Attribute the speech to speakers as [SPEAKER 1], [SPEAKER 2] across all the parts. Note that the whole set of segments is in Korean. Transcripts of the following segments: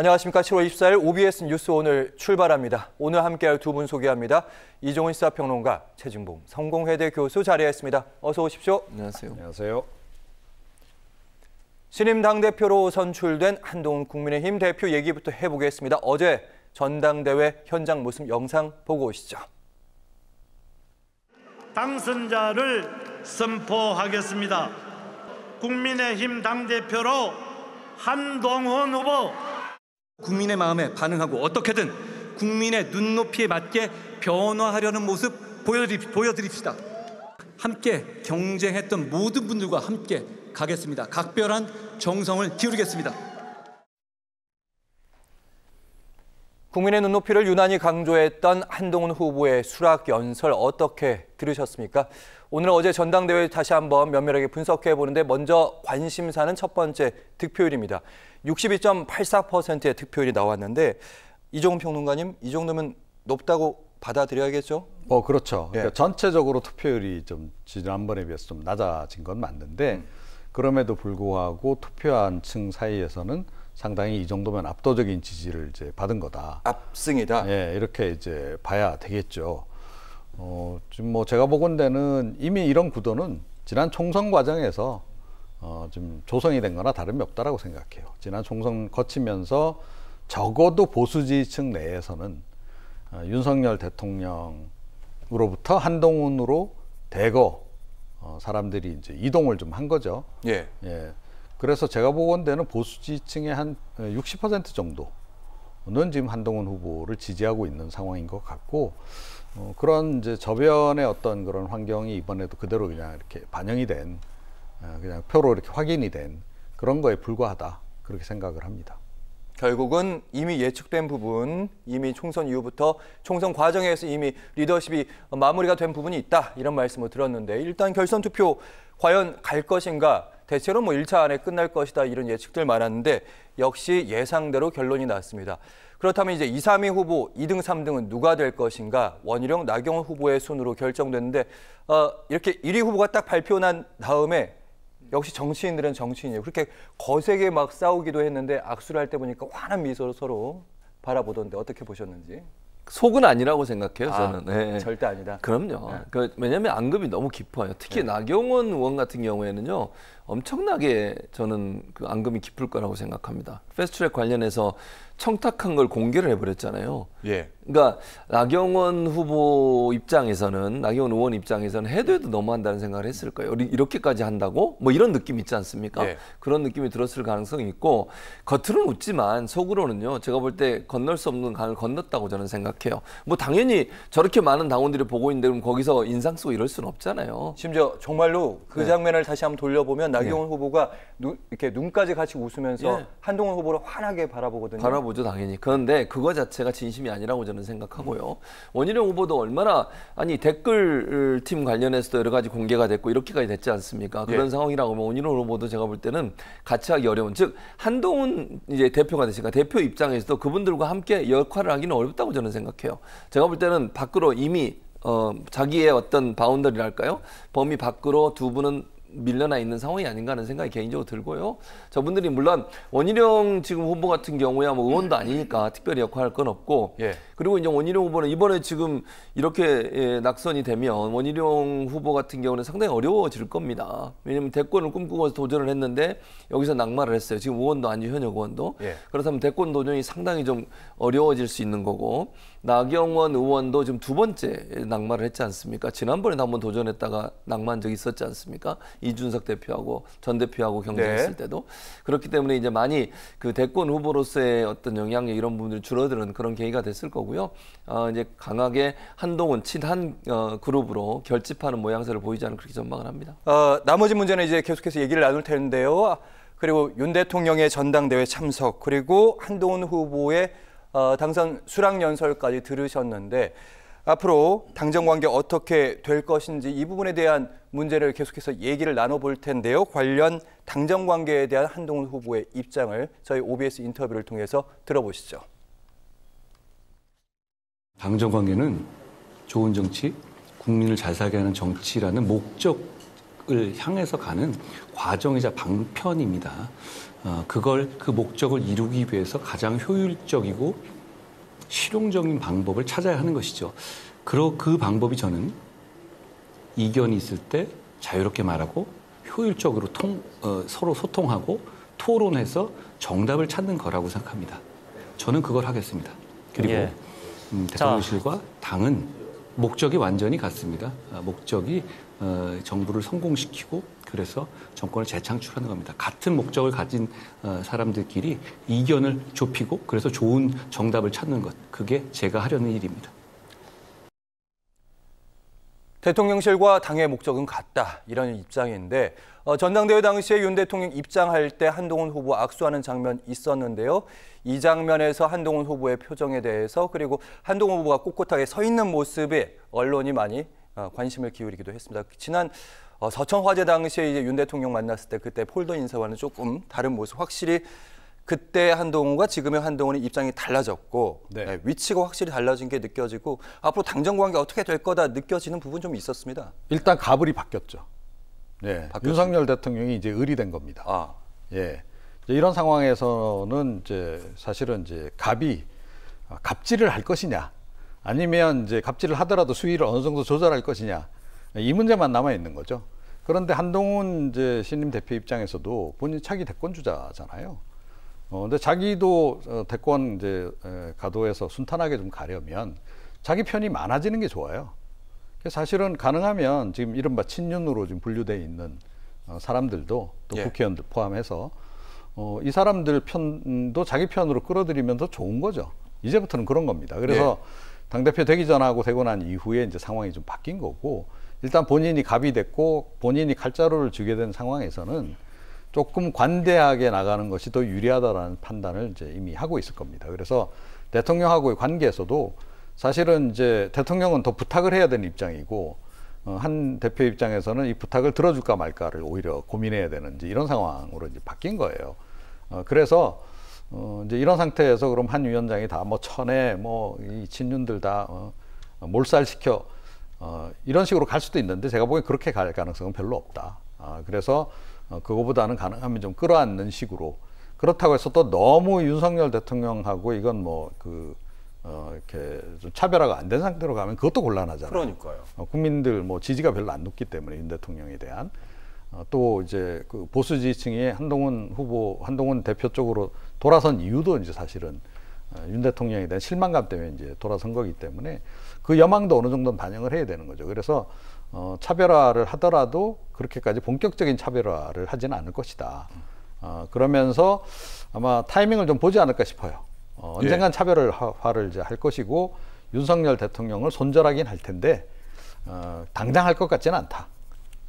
[SPEAKER 1] 안녕하십니까. 7월 24일 OBS 뉴스 오늘 출발합니다. 오늘 함께할 두 분 소개합니다. 이종훈 시사평론가, 최진봉 성공회대 교수 자리했습니다. 어서 오십시오.
[SPEAKER 2] 안녕하세요. 안녕하세요.
[SPEAKER 1] 신임 당대표로 선출된 한동훈 국민의힘 대표 얘기부터 해보겠습니다. 어제 전당대회 현장 모습 영상 보고 오시죠.
[SPEAKER 2] 당선자를 선포하겠습니다. 국민의힘 당대표로 한동훈 후보
[SPEAKER 1] 국민의 마음에 반응하고 어떻게든 국민의 눈높이에 맞게 변화하려는 모습 보여드립, 보여드립시다. 함께 경쟁했던 모든 분들과 함께 가겠습니다. 각별한 정성을 기울이겠습니다. 국민의 눈높이를 유난히 강조했던 한동훈 후보의 수락 연설 어떻게 들으셨습니까? 오늘 어제 전당대회 다시 한번 면밀하게 분석해 보는데 먼저 관심사는 첫 번째 득표율입니다. 62.84%의
[SPEAKER 2] 득표율이 나왔는데 이종훈 평론가님 이 정도면 높다고 받아들여야겠죠? 어 그렇죠. 그러니까 예. 그러니까 전체적으로 투표율이 좀 지난번에 비해서 좀 낮아진 건 맞는데 음. 그럼에도 불구하고 투표한 층 사이에서는 상당히 이 정도면 압도적인 지지를 이제 받은 거다. 압승이다. 예, 이렇게 이제 봐야 되겠죠. 어, 지금 뭐 제가 보건대는 이미 이런 구도는 지난 총선 과정에서 어, 지금 조성이 된 거나 다름이 없다라고 생각해요. 지난 총선 거치면서 적어도 보수 지지층 내에서는 어, 윤석열 대통령으로부터 한동훈으로 대거 어, 사람들이 이제 이동을 좀 한 거죠. 예. 예. 그래서 제가 보건대는 보수 지층의 한 60% 어, 정도는 지금 한동훈 후보를 지지하고 있는 상황인 것 같고 어, 그런 이제 저변의 어떤 그런 환경이 이번에도 그대로 그냥 이렇게 반영이 된 어, 그냥 표로 이렇게 확인이 된 그런 거에 불과하다 그렇게 생각을 합니다.
[SPEAKER 1] 결국은 이미 예측된 부분, 이미 총선 이후부터 총선 과정에서 이미 리더십이 마무리가 된 부분이 있다 이런 말씀을 들었는데 일단 결선 투표 과연 갈 것인가 대체로 뭐 1차 안에 끝날 것이다 이런 예측들 많았는데 역시 예상대로 결론이 났습니다. 그렇다면 이제 2, 3위 후보 2등, 3등은 누가 될 것인가? 원희룡, 나경원 후보의 순으로 결정됐는데 어, 이렇게 1위 후보가 딱 발표난 다음에 역시 정치인들은 정치인이에요. 그렇게 거세게 막 싸우기도 했는데 악수를 할 때 보니까 환한 미소로 서로 바라보던데 어떻게 보셨는지.
[SPEAKER 3] 속은 아니라고 생각해요 아, 저는. 아, 네. 절대 아니다. 그럼요. 네. 그, 왜냐하면 앙금이 너무 깊어요. 특히 네. 나경원 의원 같은 경우에는요 엄청나게 저는 그앙금이 깊을 거라고 생각합니다. 패스트트랙 관련해서 청탁한 걸 공개를 해버렸잖아요. 예. 그러니까 나경원 후보 입장에서는 나경원 의원 입장에서는 해도 해도 너무한다는 생각을 했을 거예요. 이렇게까지 한다고? 뭐 이런 느낌 있지 않습니까? 예. 그런 느낌이 들었을 가능성이 있고 겉으로는 웃지만 속으로는요. 제가 볼 때 건널 수 없는 강을 건넜다고 저는 생각해요. 뭐 당연히 저렇게 많은 당원들이 보고 있는데 그럼 거기서 인상 쓰고 이럴 수는 없잖아요. 심지어 정말로 그 네.
[SPEAKER 1] 장면을 다시 한번 돌려보면 나경원 예. 후보가 눈, 이렇게 눈까지 같이 웃으면서 예. 한동훈 후보를
[SPEAKER 3] 환하게 바라보거든요. 바라보 거죠, 당연히. 그런데 그거 자체가 진심이 아니라고 저는 생각하고요. 원희룡 후보도 얼마나 아니 댓글 팀 관련해서도 여러 가지 공개가 됐고 이렇게까지 됐지 않습니까? 예. 그런 예. 상황이라고 하면 원희룡 후보도 제가 볼 때는 같이 하기 어려운 즉 한동훈 이제 대표가 되니까 대표 입장에서도 그분들과 함께 역할을 하기는 어렵다고 저는 생각해요. 제가 볼 때는 밖으로 이미 어, 자기의 어떤 바운더리랄까요? 범위 밖으로 두 분은 밀려나 있는 상황이 아닌가 하는 생각이 개인적으로 들고요. 저분들이 물론 원희룡 지금 후보 같은 경우야 뭐 의원도 아니니까 특별히 역할할 건 없고 예. 그리고 이제 원희룡 후보는 이번에 지금 이렇게 예, 낙선이 되면 원희룡 후보 같은 경우는 상당히 어려워질 겁니다. 왜냐하면 대권을 꿈꾸고 도전을 했는데 여기서 낙마를 했어요. 지금 의원도 아니고 현역 의원도 예. 그렇다면 대권 도전이 상당히 좀 어려워질 수 있는 거고 나경원 의원도 지금 두 번째 낙마를 했지 않습니까? 지난번에도 한 번 도전했다가 낙마한 적이 있었지 않습니까? 이준석 대표하고 전 대표하고 경쟁했을 네. 때도 그렇기 때문에 이제 많이 그 대권 후보로서의 어떤 영향력 이런 부분들이 줄어드는 그런 계기가 됐을 거고요. 어, 이제 강하게 한동훈 친한 어, 그룹으로 결집하는 모양새를 보이지 않은 그렇게 전망을 합니다.
[SPEAKER 1] 어, 나머지 문제는 이제 계속해서 얘기를 나눌 텐데요. 그리고 윤 대통령의 전당대회 참석 그리고 한동훈 후보의 어, 당선 수락 연설까지 들으셨는데 앞으로 당정 관계 어떻게 될 것인지 이 부분에 대한 문제를 계속해서 얘기를 나눠볼 텐데요. 관련 당정 관계에 대한 한동훈 후보의 입장을 저희 OBS 인터뷰를 통해서 들어보시죠. 당정 관계는 좋은 정치, 국민을 잘 살게 하는 정치라는 목적을 향해서 가는 과정이자 방편입니다. 어, 그걸 그 목적을 이루기 위해서 가장 효율적이고 실용적인 방법을 찾아야 하는 것이죠. 그러 그 방법이 저는 이견이 있을 때 자유롭게 말하고 효율적으로 통, 어, 서로 소통하고 토론해서 정답을 찾는 거라고 생각합니다. 저는 그걸 하겠습니다. 그리고 예. 음, 대통령실과 당은 목적이 완전히 같습니다. 아, 목적이 어, 정부를 성공시키고 그래서 정권을 재창출하는 겁니다. 같은 목적을 가진 어, 사람들끼리 이견을 좁히고 그래서 좋은 정답을 찾는 것 그게 제가 하려는 일입니다. 대통령실과 당의 목적은 같다 이런 입장인데 어, 전당대회 당시에 윤 대통령 입장할 때 한동훈 후보 악수하는 장면 있었는데요. 이 장면에서 한동훈 후보의 표정에 대해서 그리고 한동훈 후보가 꿋꿋하게서 있는 모습에 언론이 많이 어, 관심을 기울이기도 했습니다. 지난 어, 서천 화재 당시에 이제 윤 대통령 만났을 때 그때 폴더 인사와는 조금 다른 모습 확실히 그때 한동훈과 지금의 한동훈의 입장이 달라졌고 네. 네. 위치가 확실히 달라진 게 느껴지고 앞으로 당정 관계 어떻게 될 거다 느껴지는 부분 좀 있었습니다.
[SPEAKER 2] 일단 가불이 바뀌었죠. 네. 예, 바뀌었습 윤석열 대통령이 이제 을이 된 겁니다. 아. 예. 이런 상황에서는 이제 사실은 이제 갑이 아, 갑질을 할 것이냐 아니면 이제 갑질을 하더라도 수위를 어느 정도 조절할 것이냐 이 문제만 남아 있는 거죠. 그런데 한동훈 이제 신임 대표 입장에서도 본인 차기 대권 주자잖아요. 어, 근데 자기도 어, 대권 이제 가도에서 순탄하게 좀 가려면 자기 편이 많아지는 게 좋아요. 그 사실은 가능하면 지금 이른바 친윤으로 지금 분류돼 있는 어, 사람들도 또 예. 국회의원들 포함해서 어, 이 사람들 편도 자기 편으로 끌어들이면 더 좋은 거죠. 이제부터는 그런 겁니다. 그래서 예. 당대표 되기 전하고 되고 난 이후에 이제 상황이 좀 바뀐 거고 일단 본인이 갑이 됐고 본인이 칼자루를 쥐게 된 상황에서는 조금 관대하게 나가는 것이 더 유리하다라는 판단을 이제 이미 하고 있을 겁니다. 그래서 대통령하고의 관계에서도 사실은 이제 대통령은 더 부탁을 해야 되는 입장이고 어, 한 대표 입장에서는 이 부탁을 들어줄까 말까를 오히려 고민해야 되는지 이런 상황으로 이제 바뀐 거예요. 어, 그래서 어, 이제 이런 상태에서 그럼 한 위원장이 다 뭐 천에 뭐 이 친윤들 다 어, 몰살시켜 어, 이런 식으로 갈 수도 있는데 제가 보기엔 그렇게 갈 가능성은 별로 없다. 아, 그래서 어, 그거보다는 가능하면 좀 끌어안는 식으로 그렇다고 해서 또 너무 윤석열 대통령하고 이건 뭐그 어, 이렇게 좀 차별화가 안 된 상태로 가면 그것도 곤란하잖아요. 그러니까요. 어, 국민들 뭐 지지가 별로 안 높기 때문에 윤 대통령에 대한 어, 또 이제 그 보수 지지층이 한동훈 후보, 한동훈 대표 쪽으로 돌아선 이유도 이제 사실은 어, 윤 대통령에 대한 실망감 때문에 이제 돌아선 거기 때문에 그 여망도 어느 정도 반영을 해야 되는 거죠. 그래서 어, 차별화를 하더라도 그렇게까지 본격적인 차별화를 하지는 않을 것이다. 어, 그러면서 아마 타이밍을 좀 보지 않을까 싶어요. 어, 예. 언젠간 예. 차별화를 이제 할 것이고 윤석열 대통령을 손절하긴 할 텐데 어, 당장 할 것 같지는 않다.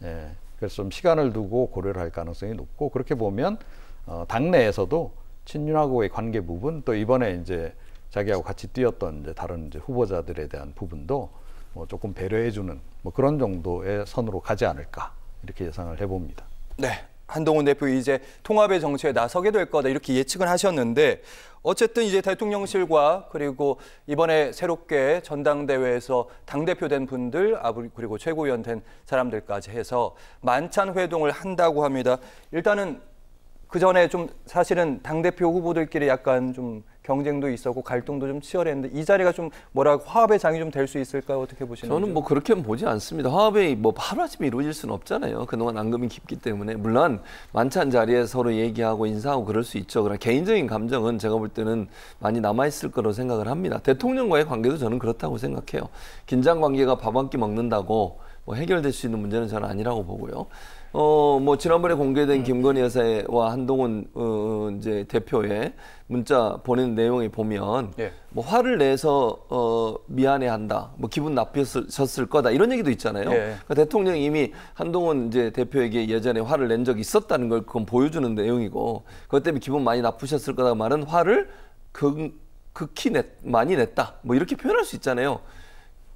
[SPEAKER 2] 예. 그래서 좀 시간을 두고 고려를 할 가능성이 높고 그렇게 보면 어, 당내에서도 친윤하고의 관계 부분 또 이번에 이제 자기하고 같이 뛰었던 이제 다른 이제 후보자들에 대한 부분도 뭐 조금 배려해주는 뭐 그런 정도의 선으로 가지 않을까 이렇게 예상을 해봅니다. 네.
[SPEAKER 1] 한동훈 대표 이제 통합의 정치에 나서게 될 거다 이렇게 예측을 하셨는데 어쨌든 이제 대통령실과 그리고 이번에 새롭게 전당대회에서 당대표 된 분들 아, 그리고 최고위원 된 사람들까지 해서 만찬 회동을 한다고 합니다. 일단은 그 전에 좀 사실은 당대표 후보들끼리 약간 좀 경쟁도 있었고 갈등도 좀 치열했는데 이 자리가 좀 뭐라 고 화합의 장이 좀 될 수 있을까 어떻게 보시나요? 저는 뭐 그렇게
[SPEAKER 3] 보지 않습니다. 화합이 뭐 하루아침에 이루어질 수는 없잖아요. 그동안 앙금이 깊기 때문에 물론 만찬 자리에 서로 얘기하고 인사하고 그럴 수 있죠. 그러나 개인적인 감정은 제가 볼 때는 많이 남아 있을 거로 생각을 합니다. 대통령과의 관계도 저는 그렇다고 생각해요. 긴장 관계가 밥 한 끼 먹는다고 뭐 해결될 수 있는 문제는 저는 아니라고 보고요. 어, 뭐 지난번에 공개된 음. 김건희 여사와 한동훈 어, 이제 대표의 문자 보낸 내용에 보면 예. 뭐 화를 내서 어, 미안해한다, 뭐 기분 나쁘셨을 거다 이런 얘기도 있잖아요. 예. 그러니까 대통령이 이미 한동훈 이제 대표에게 예전에 화를 낸 적이 있었다는 걸 그건 보여주는 내용이고 그것 때문에 기분 많이 나쁘셨을 거다 말은 화를 극, 극히 냈, 많이 냈다 뭐 이렇게 표현할 수 있잖아요.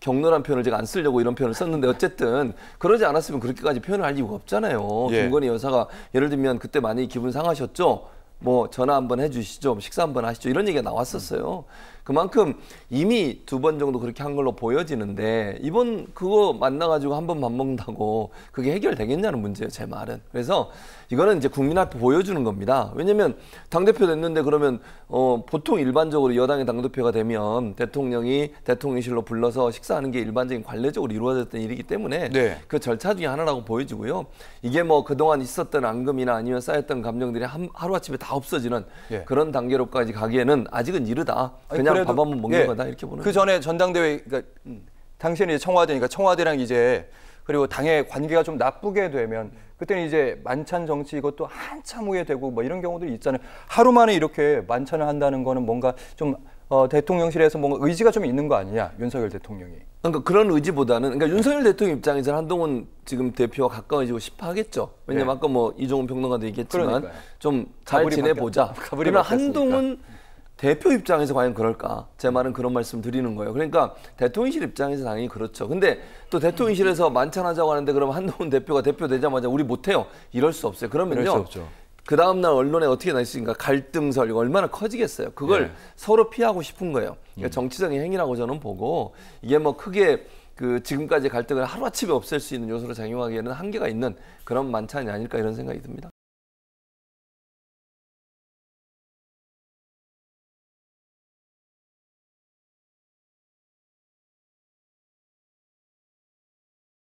[SPEAKER 3] 격렬한 표현을 제가 안 쓰려고 이런 표현을 썼는데 어쨌든 그러지 않았으면 그렇게까지 표현을 할 이유가 없잖아요. 예. 김건희 여사가 예를 들면 그때 많이 기분 상하셨죠. 뭐 전화 한번 해주시죠. 뭐 식사 한번 하시죠. 이런 얘기가 나왔었어요. 그만큼 이미 두 번 정도 그렇게 한 걸로 보여지는데 이번 그거 만나가지고 한번밥 먹는다고 그게 해결되겠냐는 문제예요. 제 말은. 그래서 이거는 이제 국민 앞에 보여주는 겁니다. 왜냐면 당대표 됐는데 그러면 어, 보통 일반적으로 여당의 당대표가 되면 대통령이 대통령실로 불러서 식사하는 게 일반적인 관례적으로 이루어졌던 일이기 때문에 네. 그 절차 중에 하나라고 보여지고요. 이게 뭐 그동안 있었던 앙금이나 아니면 쌓였던 감정들이 하루아침에 다 없어지는 네. 그런 단계로까지 가기에는 아직은 이르다. 그냥 그래밥 한번 먹는 예, 거다 이렇게 보는. 그 전에
[SPEAKER 1] 전당대회 그러니까 음.
[SPEAKER 3] 당신이 청와대니까
[SPEAKER 1] 청와대랑 이제 그리고 당의 관계가 좀 나쁘게 되면 그때는 이제 만찬 정치 이것도 한참 후에 되고 뭐 이런 경우들이 있잖아요. 하루 만에 이렇게 만찬을 한다는 거는 뭔가
[SPEAKER 3] 좀 어, 대통령실에서 뭔가 의지가 좀 있는 거 아니냐 윤석열 대통령이. 그러니까 그런 의지보다는 그러니까 윤석열 대통령 입장에서는 한동훈 지금 대표와 가까워지고 싶어 하겠죠. 왜냐면 네. 아까 뭐 이종훈 평론가도 얘기했지만 좀 잘 지내보자. 가불이 그러나 바뀌었으니까. 대표 입장에서 과연 그럴까? 제 말은 그런 말씀 드리는 거예요. 그러니까 대통령실 입장에서 당연히 그렇죠. 근데 또 대통령실에서 만찬하자고 하는데 그럼 한동훈 대표가 대표 되자마자 우리 못해요. 이럴 수 없어요. 그러면요. 그 다음날 언론에 어떻게 나 있으니까 갈등설 이거 얼마나 커지겠어요. 그걸 예. 서로 피하고 싶은 거예요. 그러니까 예. 정치적인 행위라고 저는 보고 이게 뭐 크게 그 지금까지 갈등을 하루아침에 없앨 수 있는 요소로 작용하기에는 한계가 있는 그런 만찬이 아닐까 이런 생각이 듭니다.